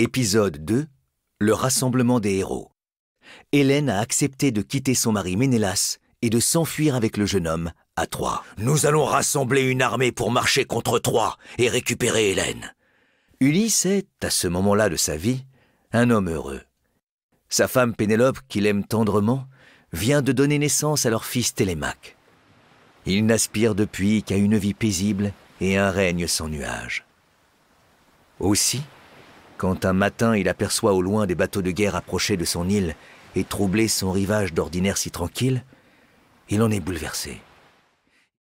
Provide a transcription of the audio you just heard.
Épisode 2 Le rassemblement des héros. Hélène a accepté de quitter son mari Ménélas et de s'enfuir avec le jeune homme à Troie. Nous allons rassembler une armée pour marcher contre Troie et récupérer Hélène. Ulysse est, à ce moment-là de sa vie, un homme heureux. Sa femme Pénélope, qu'il aime tendrement, vient de donner naissance à leur fils Télémaque. Il n'aspire depuis qu'à une vie paisible et un règne sans nuages. Aussi, quand un matin il aperçoit au loin des bateaux de guerre approcher de son île et troubler son rivage d'ordinaire si tranquille, il en est bouleversé.